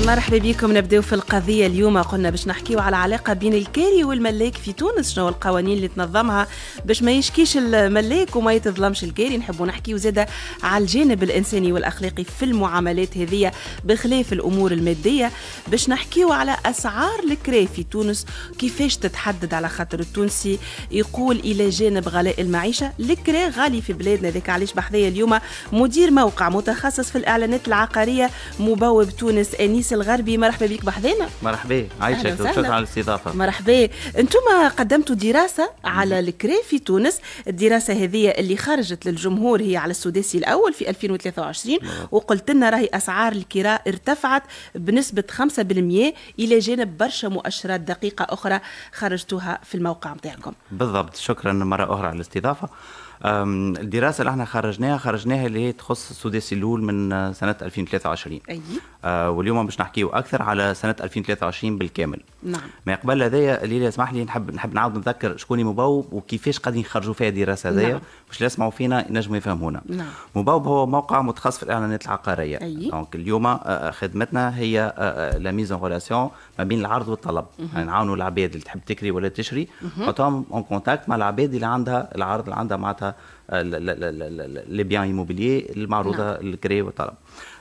مرحبا بكم نبداو في القضية اليوم قلنا باش نحكيو على العلاقة بين الكاري والملاك في تونس شنو القوانين اللي تنظمها باش ما يشكيش الملاك وما يتظلمش الكاري نحبو نحكيو زادة على الجانب الإنساني والأخلاقي في المعاملات هذية بخلاف الأمور المادية باش نحكيو على أسعار الكرا في تونس كيفاش تتحدد على خاطر التونسي يقول إلى جانب غلاء المعيشة الكرا غالي في بلادنا ذاك علاش بحذايا اليوم مدير موقع متخصص في الإعلانات العقارية مبوب تونس أنيس الرئيس الغربي مرحبا بك بحذانا مرحبا عايشك وشكرا على الاستضافه مرحبا انتم قدمتوا دراسه على الكري في تونس الدراسه هذه اللي خرجت للجمهور هي على السداسي الاول في 2023 وقلت لنا راهي اسعار الكراء ارتفعت بنسبه 5% الى جانب برشا مؤشرات دقيقه اخرى خرجتوها في الموقع نتاعكم بالضبط شكرا مره اخرى على الاستضافه الدراسه اللي احنا خرجناها خرجناها اللي هي تخص سودا سيلول من سنه 2023 اي أه، واليوم باش نحكيو اكثر على سنه 2023 بالكامل نعم ما قبل هذايا اللي يسمح لي نحب نحب نعاود نذكر شكون مبوب وكيفاش قاعدين يخرجوا فيها الدراسه هذايا نعم. باش اللي يسمعوا فينا ينجموا يفهمونا نعم. مبوب هو موقع متخصص في الاعلانات العقاريه أي. دونك اليوم أه، أه، خدمتنا هي لا ميز اون ريلاسيون ما بين العرض والطلب يعني نعاونوا العباد اللي تحب تكري ولا تشري نحطهم اون كونتاكت مع العباد اللي عندها العرض اللي عندها معناتها لي آه، بيان ايموبيلي المعروضه نعم. للكري والطلب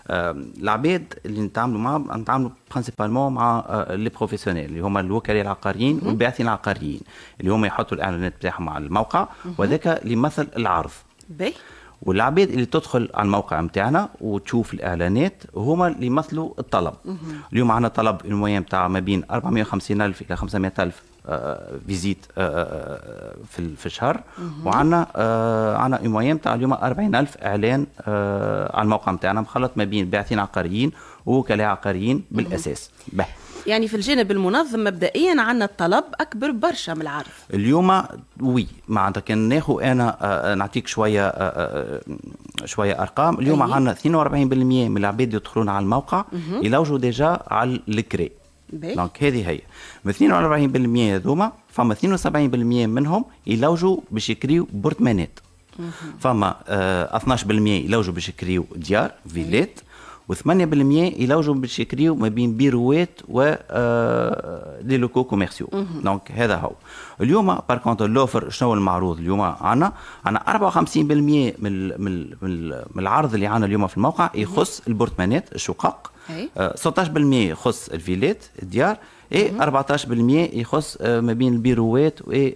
آه، العباد اللي نتعاملوا معهم نتعاملوا برانسيبالمون مع لي آه، بروفيسيونيل اللي هما الوكلاء العقاريين والباعثين العقاريين اللي هما يحطوا الاعلانات بتاعهم على الموقع وذاك اللي يمثل العرض باهي والعباد اللي تدخل على الموقع نتاعنا وتشوف الاعلانات هما اللي يمثلوا الطلب اليوم عندنا طلب الموين بتاع ما بين 450 الف الى 500 الف فيزيت آه، آه، آه، في في الشهر وعندنا عندنا ايمويان تاع اليوم 40000 اعلان على الموقع نتاعنا مخلط ما بين باعثين عقاريين ووكلاء عقاريين بالاساس به يعني في الجانب المنظم مبدئيا عندنا الطلب اكبر برشا من العرض اليوم وي معناتها كان ناخذ انا نعطيك شويه شويه ارقام اليوم طيب. عندنا 42% من العباد يدخلون على الموقع يلوجوا ديجا على الكري دونك هذه هي من 42% هذوما فما 72% منهم يلوجوا باش يكريو بورتمانات فما آه 12% يلوجوا باش يكريو ديار فيلات و8% يلوجوا باش يكريو ما بين بيروات و لي آه، لوكو كوميرسيو دونك هذا هو اليوم بار كونتر لوفر شنو المعروض اليوم عندنا عندنا 54% من من من العرض اللي عندنا اليوم في الموقع يخص البورتمانات الشقق 16% آه، يخص الفيلات الديار اي 14% يخص آه، ما بين البيروات و اي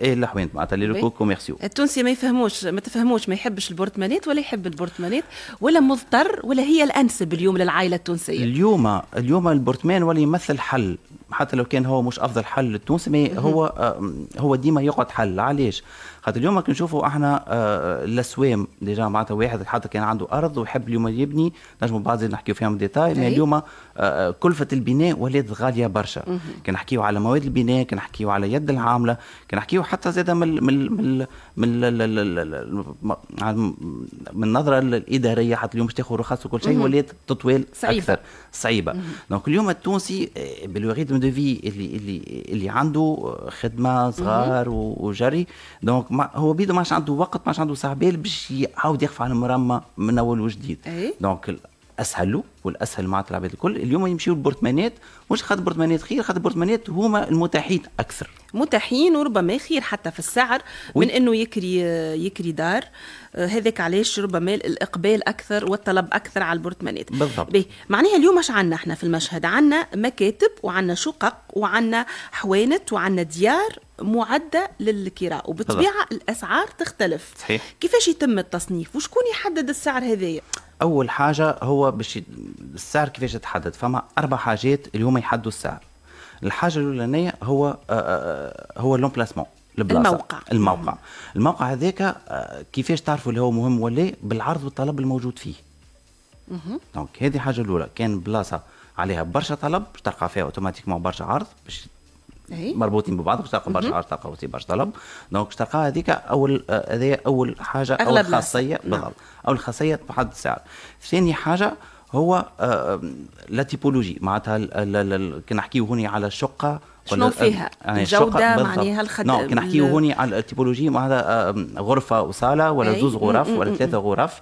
الحوانت آه، معناتها لي طيب. لوكو كوميرسيو التونسي ما يفهموش ما تفهموش ما يحبش البورتمانيت ولا يحب البورتمانيت ولا مضطر ولا هي الانسب اليوم للعائله التونسيه اليوم اليوم البورتمان ولا يمثل حل حتى لو كان هو مش افضل حل للتونسي هو آه، هو ديما يقعد حل علاش خاطر اليوم كنشوفوا احنا آه, آه، لسوام ديجا معناتها واحد حتى كان عنده ارض ويحب اليوم يبني نجموا بعض نحكيو فيهم ديتاي طيب. مي اليوم آه, آه، كلفه البناء ولات غاليه برشا كنحكيو على مواد البناء كنحكيو على يد العامله كنحكيو حتى زاده من من من من من النظره الاداريه حتى اليوم باش تاخذ رخص وكل شيء ولات تطويل صعيبة. اكثر صعيبه دونك اليوم التونسي آه، بالريتم دو في اللي اللي اللي عنده خدمه صغار وجري دونك ما هو بيدو ما عنده وقت ما عنده صعبال باش يعاود يخفى على المرمى من اول وجديد إيه. دونك اسهل له والاسهل مع العباد الكل اليوم يمشيوا البورتمانات مش خاطر بورتمانات خير خاطر بورتمانات هما المتاحين اكثر متاحين وربما خير حتى في السعر وي. من انه يكري يكري دار آه، هذاك علاش ربما الاقبال اكثر والطلب اكثر على البورتمانات بالضبط معناها اليوم اش عندنا احنا في المشهد عندنا مكاتب وعندنا شقق وعندنا حوانت وعندنا ديار معده للكراء وبالطبيعه الاسعار تختلف صحيح كيفاش يتم التصنيف وشكون يحدد السعر هذايا اول حاجه هو باش السعر كيفاش يتحدد فما اربع حاجات اليوم يحددوا السعر الحاجه الاولانيه هو آه، آه، آه، هو لومبلاسمون البلاصه الموقع الموقع الموقع هذاك كيفاش تعرفوا اللي هو مهم ولا بالعرض والطلب الموجود فيه دونك هذه حاجه الاولى كان بلاصه عليها برشا طلب باش تلقى فيها اوتوماتيكمون برشا عرض باش إيه. مربوطين ببعض تلقى برشا عرض تلقى برشا طلب دونك تلقى هذيك اول آه، هذايا اول حاجه اول خاصيه نعم. بالضبط اول خاصيه بحد السعر ثاني حاجه هو آه، آه، لا تيبولوجي معناتها كي نحكيو هوني على الشقه شنو فيها؟ يعني الجودة معناها الخدمة نعم كي نحكيو هوني على التيبولوجي معناتها غرفة وصالة ولا إيه. زوز غرف ولا ثلاثة غرف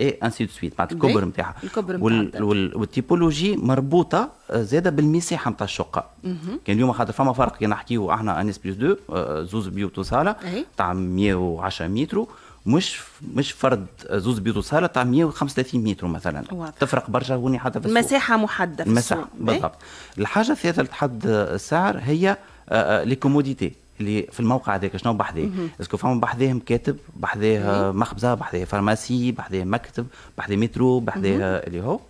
اي انسي دو سويت معناتها الكبر إيه، نتاعها الكبر وال... وال... والتيبولوجي مربوطه آه، زاده بالمساحه نتاع الشقه كان اليوم خاطر فما فرق كي نحكيو احنا انيس بلس دو آه، إيه. آه، زوز بيوت وصاله تاع 110 متر مش مش فرد زوز بيوت وصاله تاع 135 متر مثلا واضح. تفرق برشا هوني حتى في مساحه المساحه محدده في المساحه بالضبط إيه. الحاجه الثالثه اللي تحد السعر هي لي كوموديتي اللي في الموقع هذاك شنو بحذاه اسكو فما بحذاه مكاتب بحذاه مخبزه بحذاه فارماسي بحذاه مكتب بحذاه مترو بحذاه اللي هو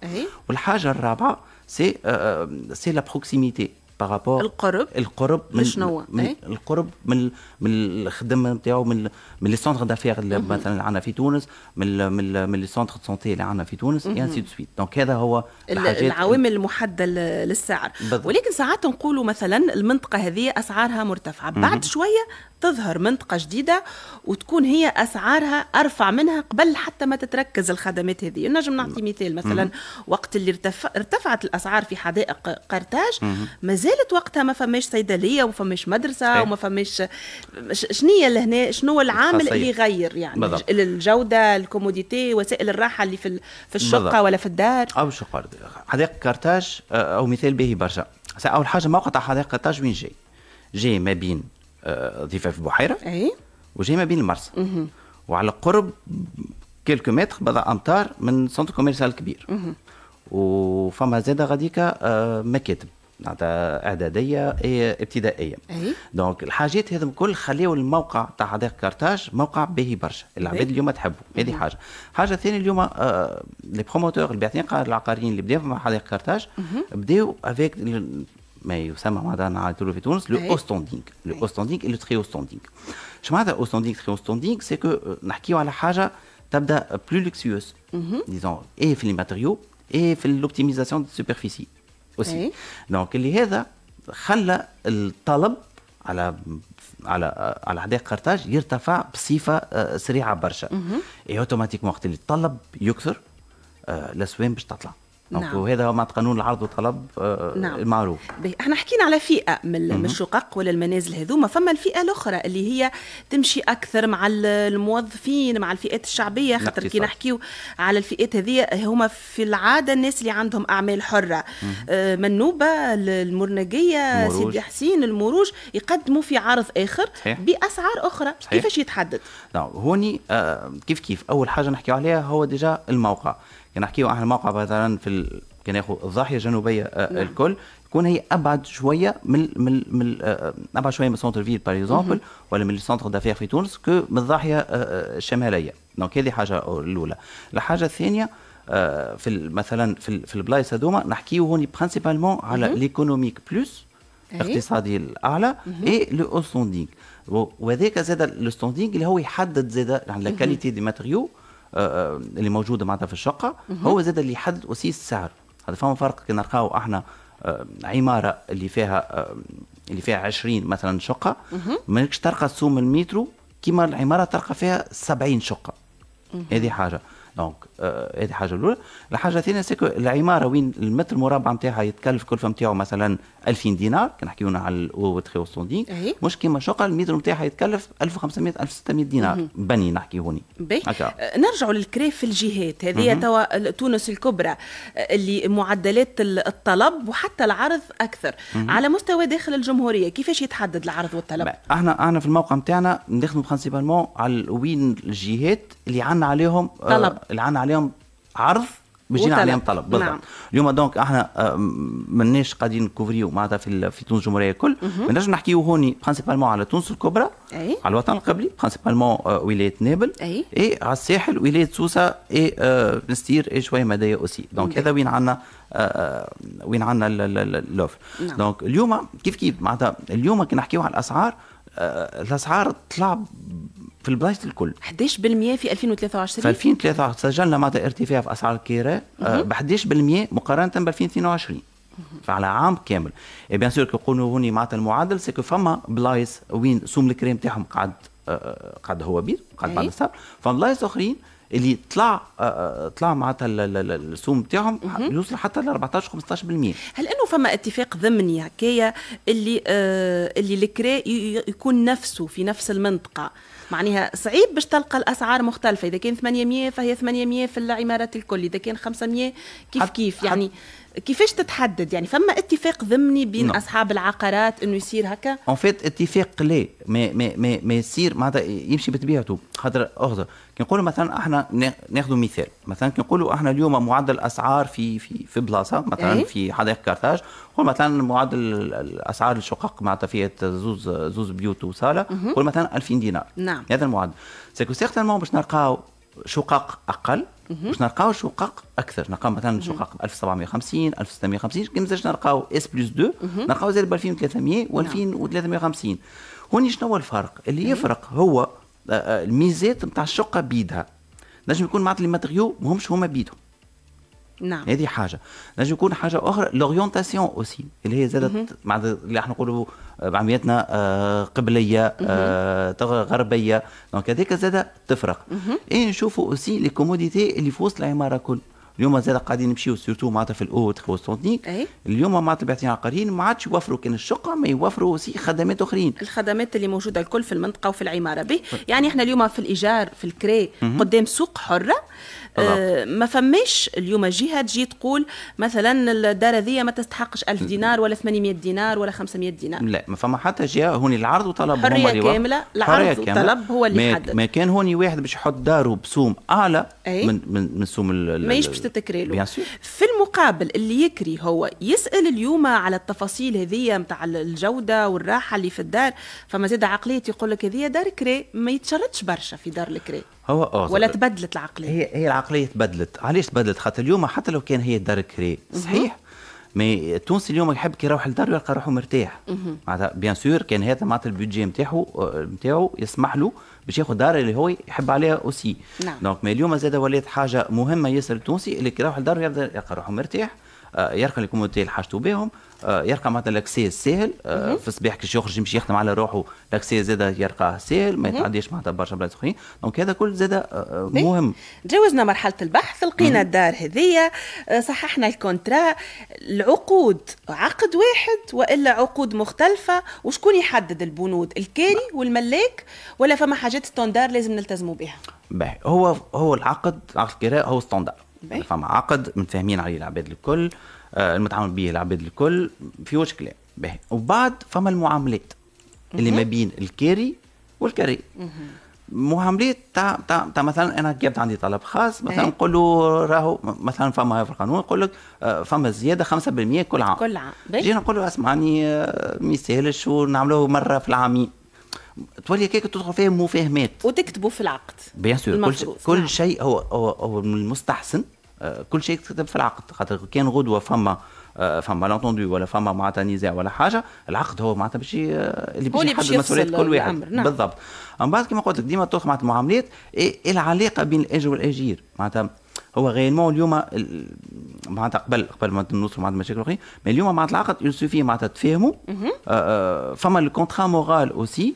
والحاجه الرابعه سي آه، آه، سي لا بروكسيميتي بارابور القرب القرب من شنو من ايه؟ القرب من من الخدمه نتاعو من من لي سونتر دافير اللي مثلا عندنا في تونس من من من لي سونتر سونتي اللي عندنا في تونس انسي دو سويت دونك هذا هو الحاجات العوامل المحدده للسعر بالضبط. ولكن ساعات نقولوا مثلا المنطقه هذه اسعارها مرتفعه بعد شويه تظهر منطقة جديدة وتكون هي أسعارها أرفع منها قبل حتى ما تتركز الخدمات هذه نجم نعطي مثال مثلا مم. وقت اللي ارتفعت الأسعار في حدائق قرطاج ما زالت وقتها ما فماش صيدلية وما فماش مدرسة ايه. وما فماش شنية لهنا شنو العامل اللي يغير يعني بالضبط. الجودة الكوموديتي وسائل الراحة اللي في في الشقة بالضبط. ولا في الدار أو شقة حدائق قرطاج أو مثال به برشا أول حاجة موقع حدائق قرطاج وين جاي جاي ما بين آه، ضفاف البحيره اي وجاي ما بين المرسى وعلى قرب كيلكو متر بضع امتار من سنتر كوميرسال كبير وفما زاده غاديكا آه، مكاتب معناتها اعداديه ابتدائيه أي. دونك الحاجات هذم الكل خليو الموقع تاع حديقة كارتاج موقع باهي برشا العباد اليوم تحبوا هذه حاجه حاجه ثانيه اليوم لي آه، بروموتور البعثين العقاريين اللي بداو مع حديقة كارتاج بداو افيك ما يسمى معناتها نعيطوا في تونس لو ستاندينغ لو ستاندينغ لو تري اوستاندينغ شو معناتها اوستاندينغ تري اوستاندينغ سي كو نحكيو على حاجه تبدا بلو لوكسيوس ديزون اي في لي ماتريو اي في لوبتيميزاسيون دو سوبرفيسي اوسي دونك اللي هذا خلى الطلب على على على حدائق قرطاج يرتفع بصفه آه، سريعه برشا اي mhm. اوتوماتيكمون وقت اللي الطلب يكثر الاسوان آه، باش تطلع نعم. وهذا هو مع قانون العرض والطلب آه، نعم. المعروف احنا حكينا على فئه من الشقق ولا المنازل هذوما فما الفئه الاخرى اللي هي تمشي اكثر مع الموظفين مع الفئات الشعبيه نعم، خاطر كي نحكيو على الفئات هذه هما في العاده الناس اللي عندهم اعمال حره آه منوبه المرنقيه سيدي حسين المروج يقدموا في عرض اخر صحيح. باسعار اخرى صحيح. كيفاش يتحدد نعم هوني آه كيف كيف اول حاجه نحكيو عليها هو ديجا الموقع يعني احكي عن الموقع مثلا في ال... كان ياخذ الضاحيه الجنوبيه آه، نعم. الكل تكون هي ابعد شويه من من من آه، آه، ابعد شويه من سونتر فيل باغ اكزومبل ولا من سونتر دافير في تونس كو من الضاحيه الشماليه دونك هذه حاجه الاولى الحاجه الثانيه في مثلا في في البلايص هذوما نحكيو هوني برانسيبالمون على ليكونوميك بلوس الاقتصادي الاعلى اي لو ستاندينغ وهذاك زاد لو ستاندينغ اللي هو يحدد زاد يعني لا كاليتي دي ماتريو آه، آه، اللي موجوده معناتها في الشقه هو زاد اللي يحدد اسيس السعر هذا فما فرق كي نلقاو احنا آه، عماره اللي فيها اللي فيها 20 مثلا شقه ماكش ترقى سوم المترو كيما العماره ترقى فيها 70 شقه هذه حاجه دونك euh, هذه حاجه الاولى الحاجه الثانيه سيكو العماره وين المتر المربع نتاعها يتكلف كلفه نتاعو مثلا 2000 دينار كي نحكيونا على الاو تخي ستاندينغ إيه. مش كيما شقه المتر نتاعها يتكلف 1500 1600 دينار بني نحكي هوني أه، نرجعوا للكريف في الجهات هذه توا تونس الكبرى أه، اللي معدلات الطلب وحتى العرض اكثر على مستوى داخل الجمهوريه كيفاش يتحدد العرض والطلب احنا احنا في الموقع نتاعنا نخدموا برينسيبالمون على وين الجهات اللي عندنا عليهم أه، طلب الان عليهم عرض بيجينا عليهم طلب بالضبط نعم. اليوم دونك احنا آه، مناش قاعدين نكوفريو معناتها في في تونس الجمهوريه الكل بنجم نحكيو هوني برانسيبالمون على تونس الكبرى أي. على الوطن القبلي برانسيبالمون آه، ولايه نابل اي إيه، على الساحل ولايه سوسه اي آه، نستير اي شويه مدايا اوسي دونك هذا وين عندنا وين عندنا اللوفر نعم. دونك اليوم كيف كيف معناتها اليوم كي نحكيو على الاسعار الاسعار طلع في البلايص الكل 11% في 2023 في 2023 سجلنا معناتها ارتفاع في اسعار الكيرا ب 11% مقارنه ب 2022 فعلى عام كامل اي بيان سور كيقولوا هوني معناتها المعادل سيكو فما بلايص وين سوم الكريم تاعهم قعد آه، آه، قعد هو بير قعد بعد الصبر فما بلايص اخرين اللي طلع آه، طلع معناتها السوم تاعهم يوصل حتى ل 14 15% هل انه فما اتفاق ضمني هكايا اللي اللي الكرا يكون نفسه في نفس المنطقه معناها صعيب باش تلقى الاسعار مختلفه اذا كان 800 فهي 800 في العمارات الكل اذا كان 500 كيف كيف يعني كيفاش تتحدد يعني فما اتفاق ضمني بين no. نعم. اصحاب العقارات انه يصير هكا اون فيت اتفاق لا ما ما ما, ما يصير معناتها يمشي بطبيعته خاطر اخذ كي نقولوا مثلا احنا ناخذوا مثال مثلا كي نقولوا احنا اليوم معدل الاسعار في في في بلاصه مثلا إيه. في حدائق كارتاج قول مثلا معدل الاسعار الشقق معناتها فيها زوز زوز بيوت وصاله قول مثلا 2000 دينار نعم هذا المعدل سيكو سيغتان باش نلقاو شقق اقل باش نلقاو شقق اكثر نلقاو مثلا شقق ب 1750 1650 كي مازالش نلقاو اس بلس 2 نلقاو زاد ب 2300 و 2350 هوني شنو هو الفرق اللي يفرق هو آه، آه، الميزات نتاع الشقه بيدها نجم يكون معناتها الماتريو ماهمش هما بيدهم نعم هذه حاجه نجم يكون حاجه اخرى لورينتاسيون اوسي اللي هي زادت مع اللي احنا نقولوا آه، بعمياتنا آه، قبليه آه، غربيه دونك هذيك زاد تفرق اي نشوفوا اوسي لي كوموديتي اللي في وسط العماره كل اليوم زاد قاعدين نمشيو سيرتو معناتها في الاوت والسونتنيك إيه. اليوم معناتها بعثين عقاريين ما عادش يوفروا كان الشقه ما يوفروا سي خدمات اخرين الخدمات اللي موجوده الكل في المنطقه وفي العماره به طيب. يعني احنا اليوم في الايجار في الكري قدام سوق حره آه ما فماش اليوم جهه تجي تقول مثلا الدار هذه ما تستحقش 1000 دينار ولا 800 دينار ولا 500 دينار لا ما فما حتى جهه هوني العرض وطلب حريه اللي كامله العرض والطلب هو اللي يحدد ما كان هوني واحد باش يحط داره بسوم اعلى أي؟ من من من سوم ما باش تتكري له في المقابل اللي يكري هو يسال اليوم على التفاصيل هذيا نتاع الجوده والراحه اللي في الدار فما زاد عقليه يقول لك هذيا دار كري ما يتشردش برشا في دار الكري هو أوه ولا تبدلت العقليه هي هي العقليه تبدلت علاش تبدلت خاطر اليوم حتى لو كان هي دار كري صحيح مي التونسي اليوم يحب كي يروح لدارو يلقى روحه مرتاح معناتها بيان سور كان هذا معناتها البيدجي نتاعو آه، نتاعو يسمح له باش ياخذ دار اللي هو يحب عليها اوسي نعم دونك مي اليوم زاد ولات حاجه مهمه ياسر التونسي اللي كي يروح لدارو يبدا يلقى روحه مرتاح آه، يركن الكوموديتي اللي حاجته بهم آه، يرقى معناتها الاكسيس ساهل آه، في الصباح كي يخرج يمشي يخدم على روحه الاكسيس زاده يرقى ساهل ما يتعديش معناتها برشا بلاد اخرين دونك هذا كل زاده إيه. مهم تجاوزنا مرحله البحث لقينا الدار هذيا صححنا الكونترا العقود عقد واحد والا عقود مختلفه وشكون يحدد البنود الكاري والملاك ولا فما حاجات ستوندار لازم نلتزموا بها باهي هو هو العقد عقد الكراء هو ستوندار فما عقد متفاهمين عليه العباد الكل آه، المتعامل به العباد الكل فيهوش كلام باهي وبعد فما المعاملات اللي ما بين الكاري والكاري معاملات تاع تاع تاع مثلا انا جبت عندي طلب خاص مثلا إيه. نقول له راهو مثلا فما في القانون يقول لك آه، فما زياده 5% كل عام كل عام جينا نقول له اسمعني ما يستاهلش ونعملوه مره في العامين تولي هكاك تدخل فيها مفاهمات وتكتبوا في العقد بيان سور كل, كل نعم. شيء هو هو, هو المستحسن آه، كل شيء تكتب في العقد خاطر كان غدوه فما آه، فما لونتوندو ولا فما معناتها نزاع ولا حاجه العقد هو معناتها باش اللي باش يحدد مسؤوليه كل واحد نعم. بالضبط من بعد كما قلت لك ديما تدخل معناتها المعاملات إيه، العلاقه بين الاجر والاجير معناتها هو غيرمون اليوم معناتها قبل قبل ما نوصلوا معناتها مشاكل اخرين مي اليوم معناتها العقد يسوفي معناتها تفاهموا آه، آه، فما الكونترا مورال اوسي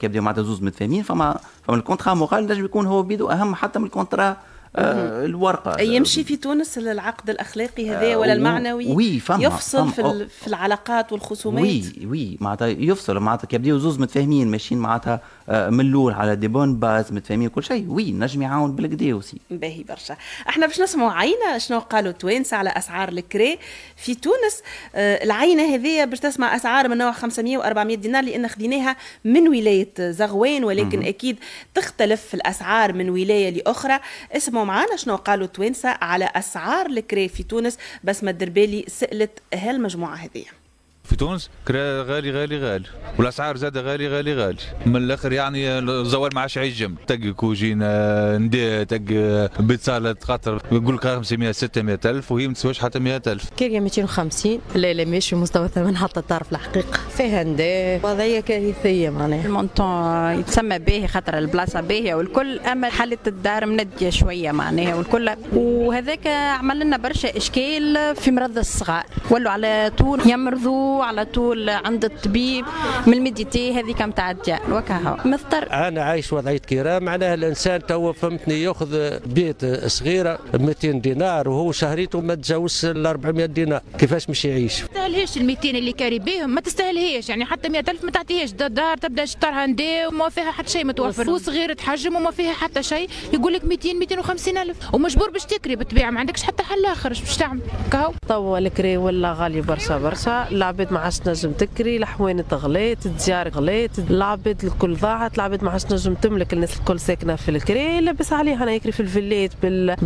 كيبداو معناتها زوز متفاهمين فما فما الكونترا مورال نجم يكون هو بيدو اهم حتى من الكونترا آه، الورقه يمشي في تونس العقد الاخلاقي هذا آه، ولا المعنوي وي فما يفصل فما في, في العلاقات والخصومات وي وي معناتها يفصل معناتها كيبداو زوز متفاهمين ماشيين معناتها آه، من الاول على دي بون باز متفاهمين كل شيء وي نجم يعاون بالكدا وسي باهي برشا احنا باش نسمعوا عينه شنو قالوا التوانسه على اسعار الكري في تونس العينه هذه باش تسمع اسعار من نوع 500 و400 دينار لان خذيناها من ولايه زغوان ولكن م -م. اكيد تختلف الاسعار من ولايه لاخرى اسمه اسمعوا معانا شنو قالوا التوانسه على اسعار الكري في تونس بس ما دربالي سالت هالمجموعه هذه في تونس كرا غالي غالي غالي والاسعار زاد غالي غالي غالي من الاخر يعني الزوال ما عادش يعجم تق كوجينا ندي تق بيت صالة خاطر يقول لك 500 600 الف وهي ما تسواش حتى 100 الف كارية 250 لا لا ماشي مستوى ثمن حتى الطرف الحقيقه فيها ندي وضعيه كارثيه معناها المونطون يتسمى باهي خاطر البلاصه باهيه والكل اما حاله الدار منديه شويه معناها والكل وهذاك عمل لنا برشا اشكال في مرض الصغار ولوا على طول يمرضوا على طول عند الطبيب من الميديتي هذه كم تعدي وكهو مضطر انا عايش وضعيه كرام معناها الانسان تو فهمتني ياخذ بيت صغيره ب 200 دينار وهو شهريته ما تجاوزش ال 400 دينار كيفاش باش يعيش؟ ما تستاهلهاش ال 200 اللي كاري بيهم ما تستاهلهاش يعني حتى 100000 ما تعطيهاش دار تبدا شطرها ندي وما فيها حتى شيء متوفر وصغيرة تحجم وما فيها حتى شيء يقول لك 200 250 الف ومجبور باش تكري بالطبيعه ما عندكش حتى حل اخر باش تعمل كهو تو الكري ولا غالي برشا برشا العباد ما عادش تنجم تكري الحوانت تغليت الديار غليت العباد الكل ضاعت العباد ما عادش تنجم تملك الناس الكل ساكنه في الكري لاباس عليها انا يكري في الفيلات بال...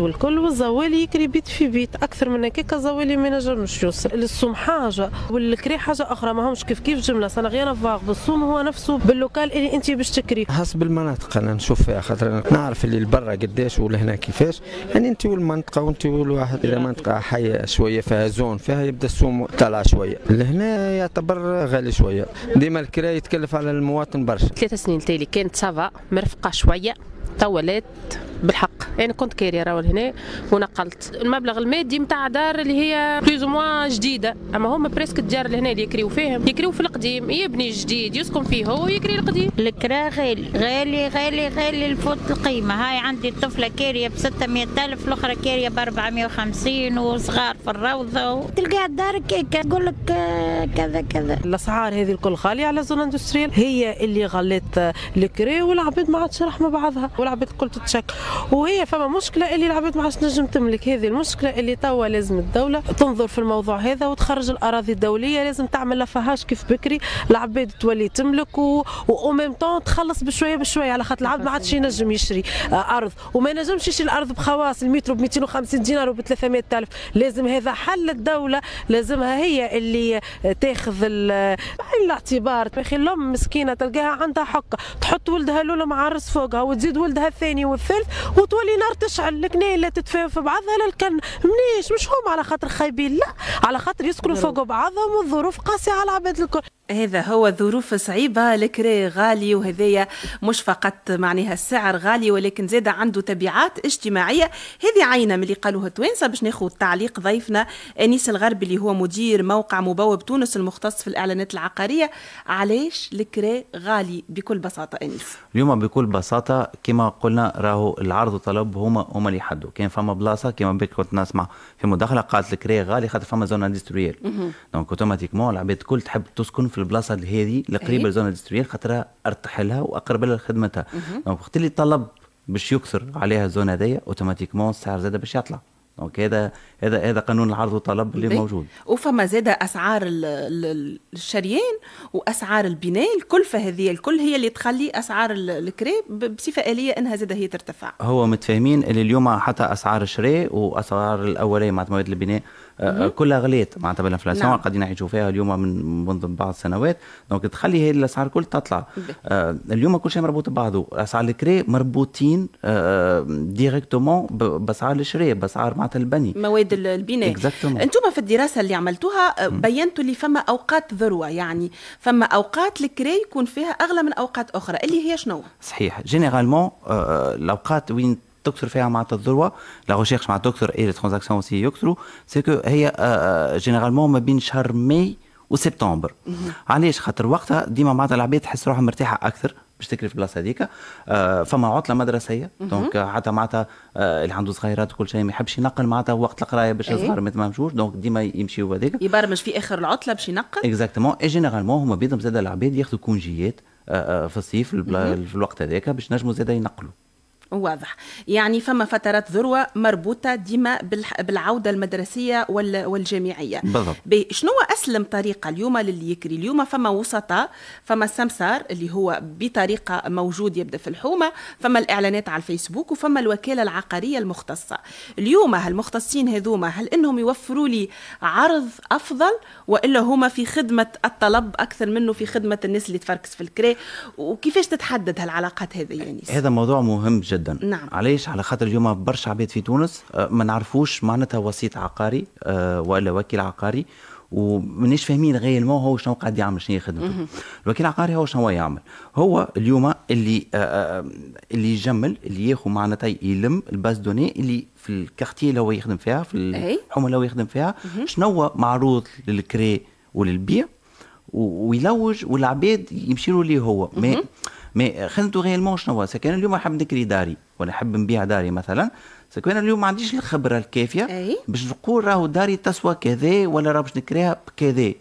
والكل والزوالي يكري بيت في بيت اكثر من هكاك الزوالي ما ينجمش يوصل الصوم حاجه والكري حاجه اخرى همش كيف كيف جمله انا غير فاغ بالصوم هو نفسه باللوكال اللي انت باش تكري حسب المناطق انا نشوف فيها خاطر نعرف اللي البرة قداش ولا هنا كيفاش يعني انت والمنطقه وانت والواحد اذا منطقه حيه شويه فيها زون فيها يبدا الصوم طالع شويه شويه لهنا يعتبر غالي شويه ديما الكرا يتكلف على المواطن برشا ثلاثة سنين تالي كانت سافا مرفقه شويه تولات بالحق يعني كنت راهو هنا ونقلت المبلغ المادي نتاع دار اللي هي بليز موا جديده اما هما بريسك الدار اللي هنا اللي يكريو فيهم يكريو في القديم يبني جديد يسكن فيه هو يكري القديم الكرا غالي غالي غالي غالي الفوت القيمه هاي عندي طفله كاريه ب 600 الف الاخرى كاريه ب 450 وصغار في الروضه و... تلقى الدار كيكا تقول لك آه، كذا كذا الاسعار هذه الكل غاليه على زون اندستريال هي اللي غلت آه، الكري والعباد ما عادش رحمه بعضها والعباد الكل تتشكل وهي فما مشكله اللي العباد ما عادش تنجم تملك هذه المشكله اللي توا لازم الدوله تنظر في الموضوع هذا وتخرج الاراضي الدوليه لازم تعمل لفهاش كيف بكري العباد تولي تملك و... وميم طون تخلص بشويه بشويه على خاطر العبد ما عادش ينجم يشري آه، ارض وما ينجمش يشري الارض بخواص المترو ب 250 دينار وب 300 الف لازم هذا حل الدوله لازمها هي اللي تاخذ بعين الاعتبار اخي الام مسكينه تلقاها عندها حقه تحط ولدها الاولى مع عرس فوقها وتزيد ولدها الثاني والثالث وتولي نار تشعل الكنايه لا تتفاهم في بعضها لا منيش مش هم على خاطر خايبين لا على خاطر يسكنوا فوق بعضهم والظروف قاسيه على العباد الكل هذا هو ظروف صعيبة الكري غالي وهذايا مش فقط معناها السعر غالي ولكن زاد عنده تبعات اجتماعية هذه عينة من اللي قالوها التوانسة باش ناخذ تعليق ضيفنا أنيس الغربي اللي هو مدير موقع مبوب تونس المختص في الإعلانات العقارية علاش الكري غالي بكل بساطة أنيس اليوم بكل بساطة كما قلنا راهو العرض والطلب هما هما اللي يحدوا كان فما بلاصة كما بك كنت نسمع في مداخلة قالت الكري غالي خاطر فما زون اندستريال دونك اوتوماتيكمون العباد الكل تحب تسكن في في البلاصه هذه القريبه قريبه أيه؟ لزون ديستريال خاطرها ارتحلها واقرب لها لخدمتها وقت اللي طلب باش يكثر عليها الزون هذايا اوتوماتيكمون السعر زاد باش يطلع دونك هذا هذا هذا قانون العرض والطلب اللي إيه. موجود وفما زاد اسعار الشريان واسعار البناء الكلفه هذه الكل هي اللي تخلي اسعار الكري بصفه اليه انها زاد هي ترتفع هو متفاهمين اللي اليوم حتى اسعار الشراء واسعار الاوليه مع مواد البناء آه، كلها غليت معناتها بالانفلاسيون نعم. قاعدين نعيشوا فيها اليوم من منذ بعض السنوات دونك تخلي هذه الاسعار كل تطلع آه اليوم كل شيء مربوط ببعضه اسعار الكري مربوطين آه ديريكتومون باسعار الشراء باسعار معناتها البني مواد البناء انتم في الدراسه اللي عملتوها آه، بينتوا اللي فما اوقات ذروه يعني فما اوقات الكري يكون فيها اغلى من اوقات اخرى اللي هي شنو؟ صحيح جينيرالمون آه،, آه الاوقات وين تكثر فيها مع الذروه لا ريشيرش مع تكثر اي لي ترانزاكسيون سي يكثروا سكو هي جينيرالمون آه، آه، ما بين شهر ماي وسبتمبر علاش خاطر وقتها ديما معناتها العباد تحس روحها مرتاحه اكثر باش تكري في البلاصه هذيك آه فما عطله مدرسيه دونك آه، حتى معناتها آه اللي عنده صغيرات وكل شيء ما يحبش ينقل معناتها وقت القرايه باش الصغار إيه. ما تمامشوش دونك ديما يمشي هذاك يبرمج في اخر العطله باش ينقل اكزاكتومون اي جينيرالمون هما بيدهم زاد العباد ياخذوا كونجيات في الصيف في الوقت هذاك باش نجموا زاد ينقلوا واضح يعني فما فترات ذروة مربوطة ديما بالعودة المدرسية والجامعية بالضبط شنو أسلم طريقة اليوم للي يكري اليوم فما وسطاء فما السمسار اللي هو بطريقة موجود يبدأ في الحومة فما الإعلانات على الفيسبوك وفما الوكالة العقارية المختصة اليوم هالمختصين هذوما هل إنهم يوفروا لي عرض أفضل وإلا هما في خدمة الطلب أكثر منه في خدمة الناس اللي تفركس في الكري وكيفاش تتحدد هالعلاقات هذه يعني هذا موضوع مهم جدا جدا نعم علاش على خاطر اليوم برشا عباد في تونس آه، ما نعرفوش معناتها وسيط عقاري آه، ولا وكيل عقاري ومانيش فاهمين غير هو شنو قاعد يعمل شنو خدمته الوكيل العقاري هو شنو يعمل هو اليوم اللي آآ آه، اللي يجمل اللي ياخذ معناتها يلم الباز دوني اللي في الكارتيه اللي هو يخدم فيها في الحومه اللي هو يخدم فيها شنو معروض للكري وللبيع ويلوج والعباد يمشيوا ليه هو مي مي خدمته réellement شنو هو كان اليوم نحب نكري داري ولا نحب نبيع داري مثلا سكان اليوم ما عنديش الخبره الكافيه باش نقول راهو داري تسوى كذا ولا راه باش نكريها بكذا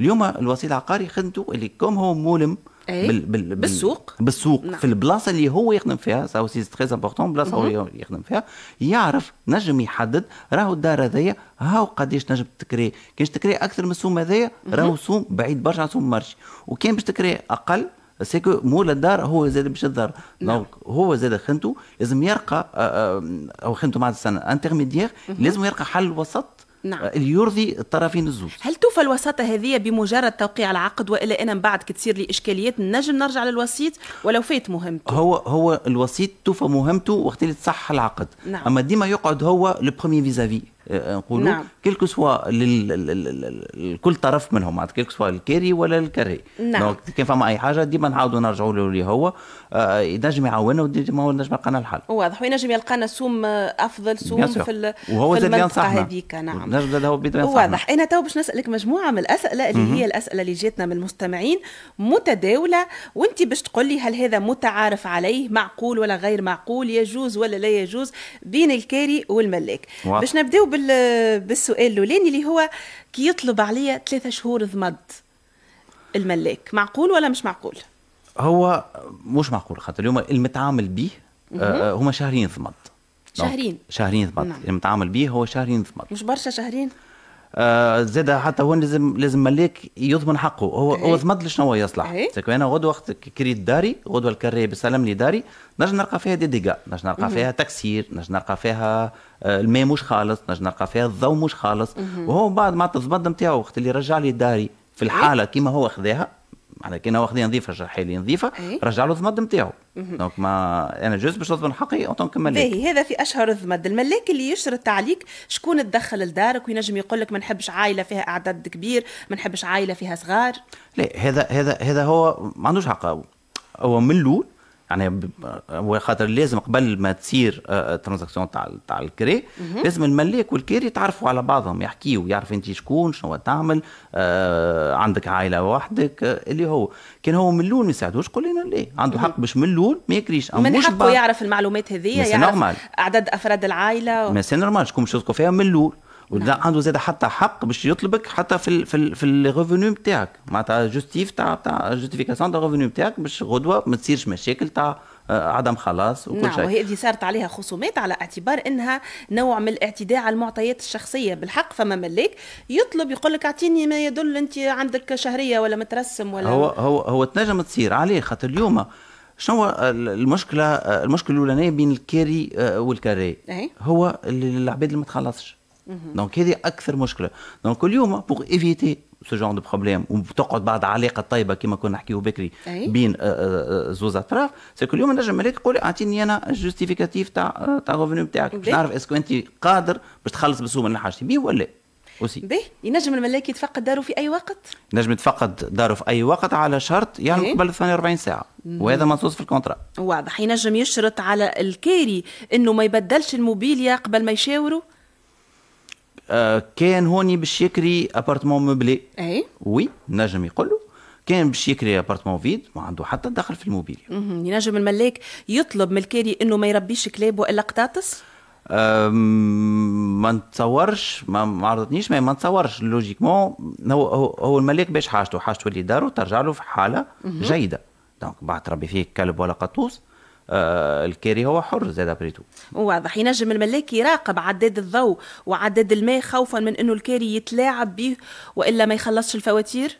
اليوم الوسيط العقاري خدمته اللي كوم هو مولم أي بال بال بالسوق بالسوق نعم. في البلاصه اللي هو يخدم فيها ساو سي تري امبورتون بلاصه هو يخدم فيها يعرف نجم يحدد راهو الدار هذايا هاو قداش نجم تكري كاش تكري اكثر من السوم هذايا راهو سوم بعيد برشا عن سوم مارشي وكان باش تكري اقل سيكو مول الدار هو زاد مش الدار دونك نعم. هو زاد خنتو لازم يرقى آه، آه، او خنتو مع السنه انترميديير لازم يرقى حل وسط نعم. آه، اللي يرضي الطرفين الزوج هل توفى الوساطة هذه بمجرد توقيع العقد وإلا أنا من بعد كتصير لي إشكاليات نجم نرجع للوسيط ولو فات مهمته هو هو الوسيط توفى مهمته وقت اللي تصح العقد نعم. أما ديما يقعد هو لو بروميي فيزافي آه، نقولوا نعم. كل سوا لكل طرف منهم معناتها كل سوا الكاري ولا الكرهي نعم كان فما اي حاجه ديما نعاودوا نرجعوا له اللي هو ينجم آه، يعاوننا وديما ينجم يلقى لنا الحل واضح وينجم يلقى لنا سوم آه، افضل سوم في ال... وهو في المنطقه هذيك نعم نجم هو واضح انا تو باش نسالك مجموعه من الاسئله اللي م -م. هي الاسئله اللي جاتنا من المستمعين متداوله وانت باش تقول لي هل هذا متعارف عليه معقول ولا غير معقول يجوز ولا لا يجوز بين الكاري والملاك باش نبداو بال... بالسؤال الاولاني اللي هو كي يطلب عليا ثلاثة شهور ضمد الملاك معقول ولا مش معقول هو مش معقول خاطر اليوم المتعامل به آه،, آه هما شهرين ضمد شهرين شهرين ضمد نعم. المتعامل به هو شهرين ضمد مش برشا شهرين آه زاد حتى هو لازم لازم ملاك يضمن حقه هو إيه. هو ضمن شنو يصلح انا إيه. غدوه وقت كريت داري غدوه الكريه بسلم لي داري نجم نلقى فيها دي ديغا نجم نلقى فيها تكسير نجم نلقى فيها آه، الماء مش خالص نجم نلقى فيها الضوء مش خالص وهو بعد ما الضبط نتاعو وقت اللي رجع لي داري في الحاله إيه. كيما هو خذاها معناها كان واخدين نظيفه شرحي لي نظيفه إيه. رجع له الضمد نتاعو دونك ما انا جوز باش نضمن حقي اون ملاك باهي هذا في اشهر الضمد الملاك اللي يشرط عليك شكون تدخل لدارك وينجم يقول لك ما نحبش عائله فيها اعداد كبير ما نحبش عائله فيها صغار لا هذا هذا هذا هو ما عندوش حق هو من الاول يعني خاطر لازم قبل ما تصير ترانزاكسيون آه، آه، تاع تاع الكري لازم الملاك والكاري يتعرفوا على بعضهم يحكيوا يعرف انت شكون شنو تعمل آه، عندك عائله وحدك اللي هو كان هو من الاول ما يساعدوش قول لنا لا عنده حق باش من الاول ما يكريش من حقه يعرف المعلومات هذه يعرف نورمال. اعداد افراد العائله و... ما سي نورمال شكون باش فيها من الاول ولا نعم. عنده زاد حتى حق باش يطلبك حتى في الـ في الـ في ريفينو نتاعك معناتها جوستيف تاع تاع جوستيفيكاسيون تاع ريفينو نتاعك باش غدوه ما تصيرش مشاكل تاع آه، عدم خلاص وكل نعم شيء وهذه صارت عليها خصومات على اعتبار انها نوع من الاعتداء على المعطيات الشخصيه بالحق فما ملاك يطلب يقول لك اعطيني ما يدل انت عندك شهريه ولا مترسم ولا هو هو هو تنجم تصير عليه خاطر اليوم شنو المشكله المشكله الاولانيه بين الكاري آه، والكاري هو العباد اللي ما تخلصش دونك هذه اكثر مشكله دونك اليوم بوغ ايفيتي سو جون دو بروبليم وتقعد بعد علاقه طيبه كما كنا نحكيو بكري بين آه، آه، آه، زوز اطراف سكو اليوم نجم مالك تقول اعطيني انا جوستيفيكاتيف تاع تاع الريفوني بتاعك باش نعرف اسكو انت قادر باش تخلص بسهوله من حاجتي بيه ولا اوسي باهي ينجم الملاك يتفقد داره في اي وقت ينجم يتفقد داره في اي وقت على شرط يعني إيه. قبل 48 ساعه وهذا منصوص في الكونترا واضح ينجم يشرط على الكاري انه ما يبدلش الموبيليا قبل ما يشاوروا آه، كان هوني باش يكري ابارتمون موبلي اي وي نجم يقول له كان باش يكري ابارتمون فيد ما عنده حتى دخل في الموبيليا ينجم الملاك يطلب من الكاري انه ما يربيش كلاب والا قطاطس ما نتصورش ما عرضتنيش ما نتصورش لوجيكمون هو هو الملاك باش حاجته حاجته اللي داره ترجع له في حاله جيده دونك بعد تربي فيه كلب ولا قطوس آه، الكاري هو حر زاد بريتو واضح ينجم الملاك يراقب عداد الضوء وعداد الماء خوفا من انه الكاري يتلاعب به والا ما يخلصش الفواتير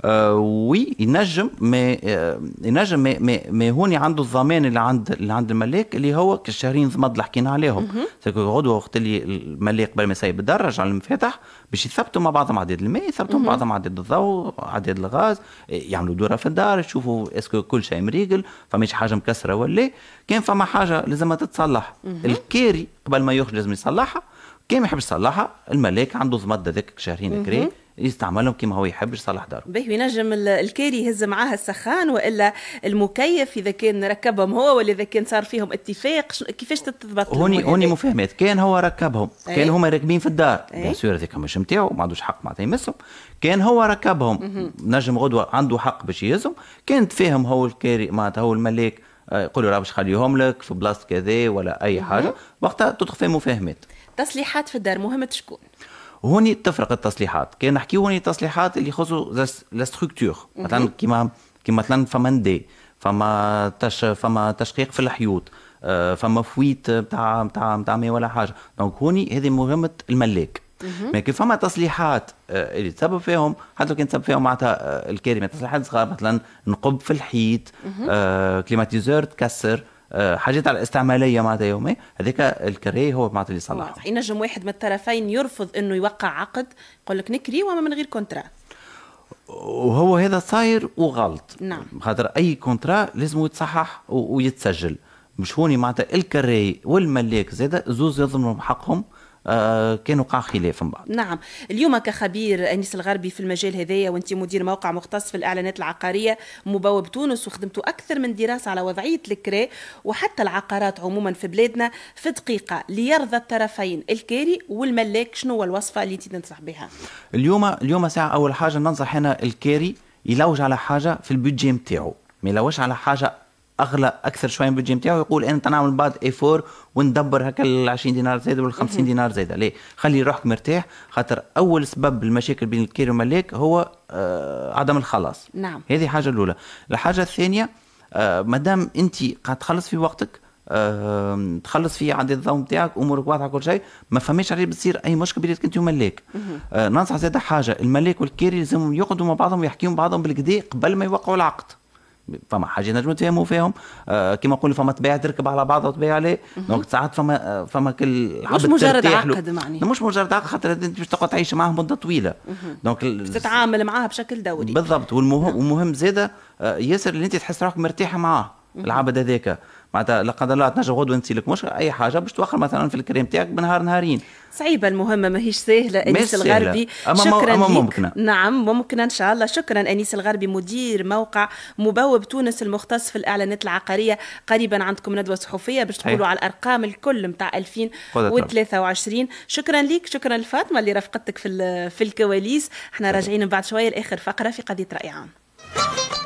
آه وي ينجم ما آه ينجم ما, ما, ما هوني عنده الضمان اللي عند اللي عند الملاك اللي هو الشهرين ضمد اللي حكينا عليهم غدوه وقت اللي الملاك قبل ما يسيب الدار رجع المفتح باش يثبتوا مع بعضهم عدد الماء يثبتوا مع بعضهم عدد الضوء عدد الغاز آه، يعملوا دوره في الدار يشوفوا اسكو كل شيء مريقل فماش حاجه مكسره ولا كان فما حاجه لازمها تتصلح الكاري قبل ما يخرج لازم يصلحها كان ما يحبش يصلحها الملاك عنده ضمد هذاك شهرين كري يستعملهم كما هو يحب لصالح داره باهي ينجم الكاري يهز معاها السخان والا المكيف اذا كان ركبهم هو ولا اذا كان صار فيهم اتفاق كيفاش تتضبط هوني هوني مفاهمات كان هو ركبهم أي. كان هما راكبين في الدار إيه. بيان سور هذاك مش نتاعو ما عندوش حق معناتها يمسهم كان هو ركبهم نجم غدوه عنده حق باش يهزهم كان تفاهم هو الكاري معناتها هو الملاك آه، يقولوا راه باش نخليهم لك في بلاصه كذا ولا اي حاجه وقتها تدخل في مفاهمات تصليحات في الدار مهمه شكون؟ هوني تفرق التصليحات كي نحكي هوني التصليحات اللي يخصوا لا ستركتور مثلا كيما كيما مثلا فما ندي فما تش فما تشقيق في الحيوط آه، فما فويت بتاع بتاع بتاع مي ولا حاجه دونك هوني هذه مهمه الملاك ما كي فما تصليحات آه، اللي تسبب فيهم حتى لو كان تسبب فيهم معناتها آه، الكارمه تصليحات صغار مثلا نقب في الحيط كليماتيزور تكسر حاجات على الاستعماليه معناتها يومي هذاك الكري هو معناتها اللي صلح ينجم واحد من الطرفين يرفض انه يوقع عقد يقول لك نكري وما من غير كونترا وهو هذا صاير وغلط نعم خاطر اي كونترا لازم يتصحح ويتسجل مش هوني معناتها الكري والملاك زاده زوز يضمنوا حقهم آه، كان وقع خلاف من بعض نعم اليوم كخبير انيس الغربي في المجال هذايا وانت مدير موقع مختص في الاعلانات العقاريه مبوب تونس وخدمتوا اكثر من دراسه على وضعيه الكرا وحتى العقارات عموما في بلادنا في دقيقه ليرضى الطرفين الكاري والملاك شنو هو الوصفه اللي انت تنصح بها اليوم اليوم ساعه اول حاجه ننصح هنا الكاري يلوج على حاجه في البيدجي نتاعو ما يلوجش على حاجه اغلى اكثر شوي من البودجي نتاعو يقول انا نعمل بعض اي 4 وندبر هكا ال 20 دينار زايده وال 50 دينار زايده ليه خلي روحك مرتاح خاطر اول سبب المشاكل بين الكير والملاك هو آه عدم الخلاص نعم هذه حاجه الاولى الحاجه الثانيه آه مادام انت قاعد تخلص في وقتك أه، تخلص فيه عند الضوء نتاعك امورك واضحه كل شيء ما فماش عليه بتصير اي مشكله بينك انت وملاك أه، ننصح زاد حاجه الملاك والكيري لازمهم يقعدوا مع بعضهم ويحكيوا مع بعضهم بالكدا قبل ما يوقعوا العقد فما حاجه نجمو نتفاهموا فيهم آه كما نقولوا فما طبيعه تركب على بعضها وطبيعه لا دونك ساعات فما آه، فما كل مش مجرد عقد معني مش مجرد عقد خاطر انت باش تقعد تعيش معاه مده طويله دونك تتعامل معاه بشكل دوري بالضبط والمهم نعم. زاده آه، ياسر اللي انت تحس روحك مرتاحه معاه العبد هذاك معناتها لا قدر الله تنجم غدوه لك مش اي حاجه باش توخر مثلا في الكريم تاعك بنهار نهارين صعيبه المهمه ماهيش سهله انيس الغربي أما شكرا أما ممكنة. نعم ممكنه ان شاء الله شكرا انيس الغربي مدير موقع مبوب تونس المختص في الاعلانات العقاريه قريبا عندكم ندوه صحفيه باش تقولوا على الارقام الكل نتاع 2023 شكرا ليك شكرا لفاطمه اللي رافقتك في في الكواليس احنا راجعين بعد شويه لاخر فقره في قضيه راي عام